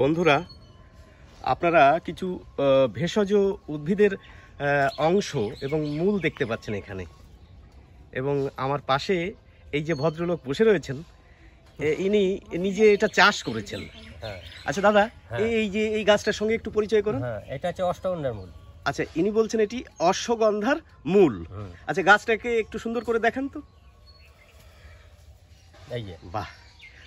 বন্ধুরা আপনারা কিছু ভেষজ উদ্ভিদের অংশ এবং মূল দেখতে পাচ্ছেন এখানে এবং আমার পাশে এই যে ভদ্রলোক বসে রয়েছেন ইনি নিজে এটা চাষ করেছেন হ্যাঁ। আচ্ছা দাদা হ্যাঁ। এই যে এই গাছটার সঙ্গে একটু পরিচয় করুন হ্যাঁ, এটা হচ্ছে অষ্টগন্ধার মূল আচ্ছা ইনি বলছেন এটি অশ্বগন্ধার মূল আচ্ছা গাছটাকে একটু সুন্দর করে দেখেন তো বাহ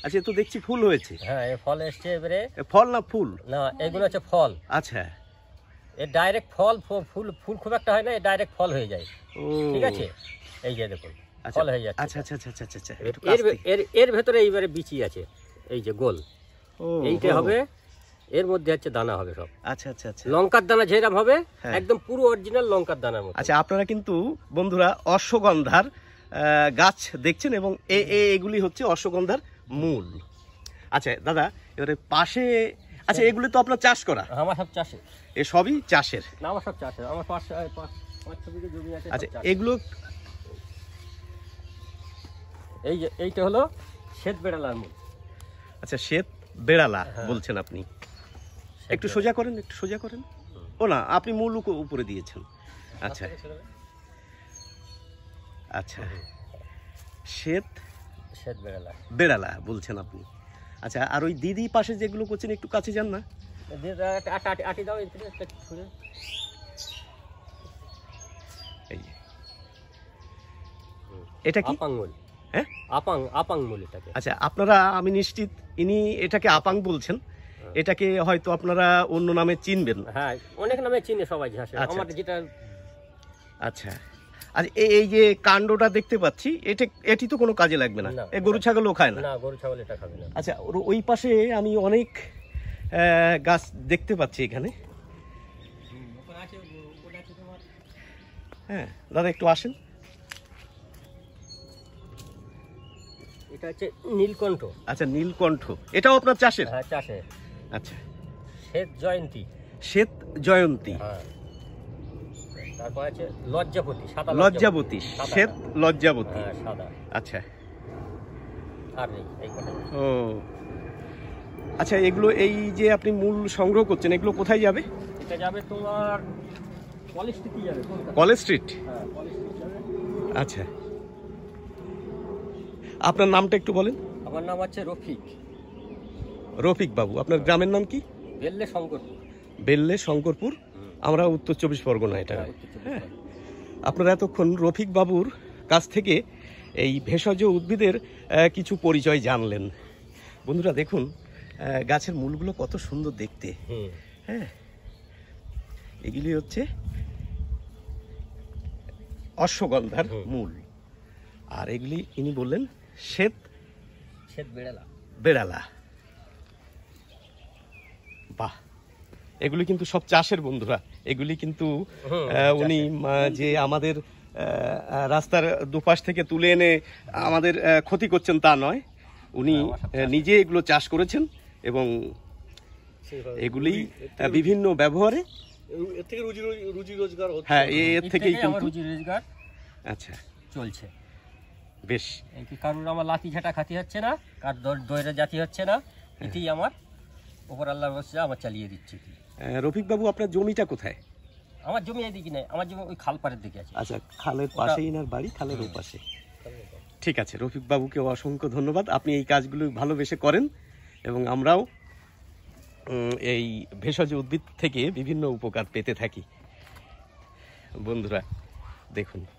আচ্ছা তো দেখছি ফুল হয়েছে হ্যাঁ এই ফল এসছে এবারে ফল না ফুল না এগুলো হচ্ছে ফল আচ্ছা এর ডাইরেক্ট ফল ফুল ফুল খুব একটা হয় না এ ডাইরেক্ট ফল হয়ে যায় ঠিক আছে এই যে দেখুন আচ্ছা। ফল হয়ে যাচ্ছে আচ্ছা আচ্ছা আচ্ছা আচ্ছা আচ্ছা, আচ্ছা এর এর এর ভেতরে এইবারে বিচি আছে এই যে গোল এইটা হবে এর মধ্যে হচ্ছে দানা হবে সব আচ্ছা আচ্ছা আচ্ছা লঙ্কার দানা যেরকম হবে হ্যাঁ। একদম পুরো অরিজিনাল লঙ্কার দানা মতো আচ্ছা আপনারা কিন্তু বন্ধুরা অশ্বগন্ধার গাছ দেখছেন এবং এগুলি হচ্ছে অশ্বগন্ধার মূল আচ্ছা দাদা এবারে পাশে আচ্ছা এগুলি তো আপনার চাষ করা আমার সব চাষে এ সবই চাষের না আমার সব চাষের আমার পাঁচ আচ্ছা এগুলো এই এইটা হলো শ্বেত বেড়ালার মূল আচ্ছা শ্বেত বেড়ালা হ্যাঁ। বলছেন আপনি একটু সোজা করেন একটু সোজা করেন ও না আপনি মূল উপরে দিয়েছেন আচ্ছা, আচ্ছা আচ্ছা শ্বেত শ্বেত বেড়ালা বেড়ালা বলছেন আপনি আচ্ছা আর ওই দিদি পাশে যেগুলো করছেন একটু কাছে যান না এই এটা কি হ্যাঁ আপাং আপাং আচ্ছা আপনারা আমি নিশ্চিত ইনি এটাকে আপাং বলছেন হ্যাঁ। এটাকে হয়তো আপনারা অন্য নামে চিনবেন হ্যাঁ অনেক নামে চিনে সবাই আচ্ছা, যেটা আচ্ছা আর এই যে কাণ্ডটা দেখতে পাচ্ছি এটা এটি তো কোনো কাজে লাগবে না এ গরু ছাগলও খায় না গরু ছাগল এটা খাবে না আচ্ছা ওই পাশে আমি অনেক গাছ দেখতে পাচ্ছি এখানে হ্যাঁ দাদা একটু আসেন এটা হচ্ছে নীলকণ্ঠ আচ্ছা নীলকণ্ঠ এটাও আপনার চাষের হ্যাঁ চাষের আচ্ছা শ্বেত জয়ন্তী শ্বেত জয়ন্তী হ্যাঁ তারপর আছে লজ্জাপতি সাদা লজ্জাপতি শ্বেত লজ্জাপতি হ্যাঁ, সাদা আচ্ছা আর নেই এই ও আচ্ছা এগুলো এই যে আপনি মূল সংগ্রহ করছেন এগুলো কোথায় যাবে এটা যাবে তোমার কলেজ স্ট্রিটে যাবে কলেজ স্ট্রিট হ্যাঁ, আচ্ছা আপনার নামটা একটু বলেন আমার নাম আছে রফিক রফিক বাবু আপনার গ্রামের নাম কি বেল্লে শঙ্করপুর বেল্লে শঙ্করপুর আমরা উত্তর চব্বিশ পরগনা এটা হ্যাঁ, হ্যাঁ। আপনারা এতক্ষণ রফিক বাবুর কাছ থেকে এই ভেষজ উদ্ভিদের কিছু পরিচয় জানলেন বন্ধুরা দেখুন গাছের মূলগুলো কত সুন্দর দেখতে হ্যাঁ এগুলি হচ্ছে অশ্বগন্ধার মূল আর এগুলি ইনি বললেন শ্বেত শ্বেত বেড়ালা বেড়ালা বাহ এগুলি কিন্তু সব চাষের বন্ধুরা এগুলি কিন্তু উনি যে আমাদের রাস্তার দুপাশ থেকে তুলে এনে আমাদের ক্ষতি করছেন তা নয় উনি হ্যাঁ, নিজে এগুলো চাষ করেছেন এবং এগুলি বিভিন্ন ব্যবহারে হ্যাঁ এর থেকেই কিন্তু রুজি রোজগার আচ্ছা চলছে বেশ কারণ আমার লাঠি ঝাঁটা খাতি হচ্ছে না কার দৈরা জাতি হচ্ছে না হ্যাঁ। এটাই আমার ওপর আল্লাহর বসে আবার চালিয়ে দিচ্ছি রফিক বাবু আপনার জমিটা কোথায় আমার জমি এদিকে নাই আমার জমি ওই খাল পাড়ের দিকে আছে আচ্ছা খালের পাশেই ইনার বাড়ি খালের ওপাশে ঠিক আছে রফিক বাবুকে অসংখ্য ধন্যবাদ আপনি এই কাজগুলো ভালোবেসে করেন এবং আমরাও এই ভেষজ উদ্ভিদ থেকে বিভিন্ন উপকার পেতে থাকি বন্ধুরা দেখুন